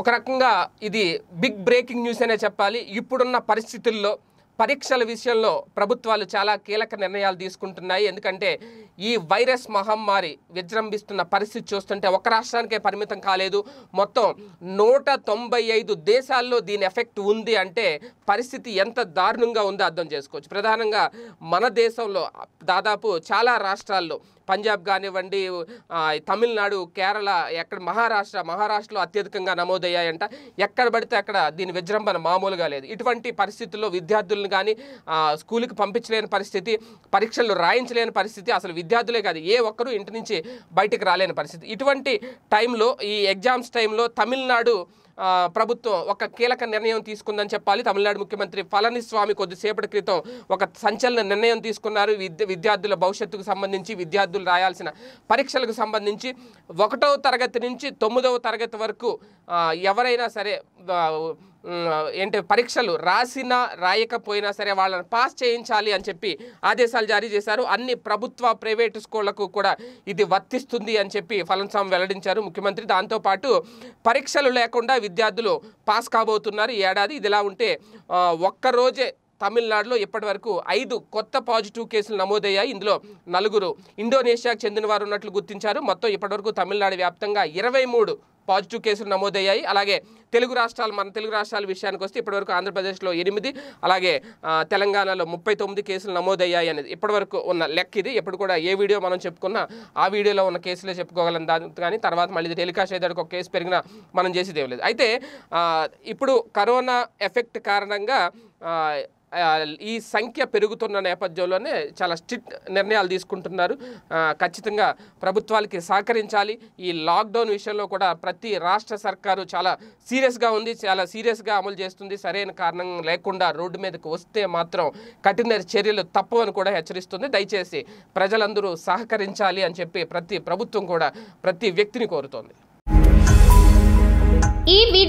ఒక రకంగా ఇది బిగ్ బ్రేకింగ్ న్యూస్ అనే చెప్పాలి ఇప్పుడున్న పరిస్థితుల్లో పరీక్షల విషయంలో ప్రభుత్వాలు చాలా కీలక నిర్ణయాలు తీసుకుంటున్నాయి ఎందుకంటే ఈ వైరస్ మహమ్మారి విజృంభిస్తున్న పరిస్థితి చూస్తుంటే ఒక రాష్ట్రానికే పరిమితం కాలేదు మొత్తం నూట తొంభై ఐదు దేశాల్లో దీని ఎఫెక్ట్ ఉంది అంటే పరిస్థితి ఎంత దారుణంగా ఉందో అర్థం చేసుకోవచ్చు ప్రధానంగా మన దేశంలో దాదాపు చాలా రాష్ట్రాల్లో పంజాబ్ కానివ్వండి తమిళనాడు కేరళ ఎక్కడ మహారాష్ట్ర మహారాష్ట్రలో అత్యధికంగా నమోదయ్యాయంట ఎక్కడ పడితే అక్కడ దీని విజృంభణ మామూలుగా లేదు ఇటువంటి పరిస్థితుల్లో విద్యార్థులను కానీ స్కూల్కి పంపించలేని పరిస్థితి పరీక్షలు రాయించలేని పరిస్థితి అసలు విద్యార్థులే కాదు ఏ ఒక్కరూ ఇంటి నుంచి బయటికి రాలేని పరిస్థితి ఇటువంటి టైంలో ఈ ఎగ్జామ్స్ టైంలో తమిళనాడు ప్రభుత్వం ఒక కీలక నిర్ణయం తీసుకుందని చెప్పాలి తమిళనాడు ముఖ్యమంత్రి పళనిస్వామి కొద్దిసేపటి క్రితం ఒక సంచలన నిర్ణయం తీసుకున్నారు విద్యార్థుల భవిష్యత్తుకు సంబంధించి విద్యార్థులు రాయాల్సిన పరీక్షలకు సంబంధించి ఒకటవ తరగతి నుంచి తొమ్మిదవ తరగతి వరకు ఎవరైనా సరే ఏంటి పరీక్షలు రాసినా రాయకపోయినా సరే వాళ్ళని పాస్ చేయించాలి అని చెప్పి ఆదేశాలు జారీ చేశారు అన్ని ప్రభుత్వ ప్రైవేటు స్కూళ్లకు కూడా ఇది వర్తిస్తుంది అని చెప్పి ఫలన్స్వామి వెల్లడించారు ముఖ్యమంత్రి దాంతోపాటు పరీక్షలు లేకుండా విద్యార్థులు పాస్ కాబోతున్నారు ఈ ఏడాది ఇదిలా ఉంటే ఒక్కరోజే తమిళనాడులో ఇప్పటి వరకు ఐదు కొత్త పాజిటివ్ కేసులు నమోదయ్యాయి ఇందులో నలుగురు ఇండోనేషియాకు చెందిన వారు ఉన్నట్లు గుర్తించారు మొత్తం ఇప్పటివరకు తమిళనాడు వ్యాప్తంగా ఇరవై పాజిటివ్ కేసులు నమోదయ్యాయి అలాగే తెలుగు రాష్ట్రాలు మన తెలుగు రాష్ట్రాల విషయానికి వస్తే ఇప్పటివరకు ఆంధ్రప్రదేశ్లో ఎనిమిది అలాగే తెలంగాణలో ముప్పై తొమ్మిది కేసులు నమోదయ్యాయి అనేది ఇప్పటివరకు ఉన్న లెక్క ఇది ఎప్పుడు కూడా ఏ వీడియో మనం చెప్పుకున్నా ఆ వీడియోలో ఉన్న కేసులే చెప్పుకోగలం దానికి కానీ తర్వాత మళ్ళీ టెలికాస్ట్ అయ్యేదానికి ఒక కేసు పెరిగినా మనం చేసేది లేదు అయితే ఇప్పుడు కరోనా ఎఫెక్ట్ కారణంగా ఈ సంఖ్య పెరుగుతున్న నేపథ్యంలోనే చాలా స్ట్రిక్ట్ నిర్ణయాలు తీసుకుంటున్నారు ఖచ్చితంగా ప్రభుత్వాలకి సహకరించాలి ఈ లాక్డౌన్ విషయంలో కూడా ప్రతి రాష్ట్ర సర్కారు చాలా సీరియస్గా ఉంది చాలా సీరియస్గా అమలు చేస్తుంది సరైన కారణం లేకుండా రోడ్డు మీదకు వస్తే మాత్రం కఠిన చర్యలు తప్పవని కూడా హెచ్చరిస్తుంది దయచేసి ప్రజలందరూ సహకరించాలి అని చెప్పి ప్రతి ప్రభుత్వం కూడా ప్రతి వ్యక్తిని కోరుతోంది